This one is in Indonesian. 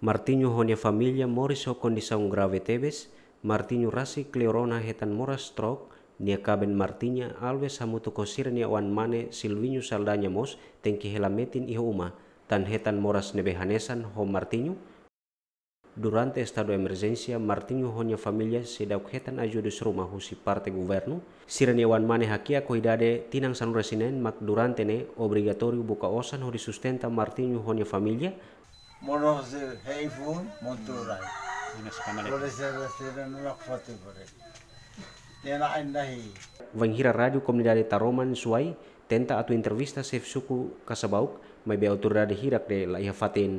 Martinho honia familia moris hokondisa un grave tebes, Martiño rasi klerona hetan moras stroke, nia kaben Martiña alves hamutu kosirnia wan mane Silviño saldanya mos tengki helametin iho uma, tan hetan moras nebehanesan ho martinho. Durante estado emergencia, martinho honia familia sedauk hetan ayudus rumah husi parte governo, sirenia wan mane hakia koidade tinang san resinen mak durante ne obligatorio buka osan ho disustenta martinho honia familia, মনোহসের হেই ফোন Di রায় Vang hira radio komunidade Taroman Suai tenta atu intervista chef suku Kasabauk mai be autoridade hirak de la fatin.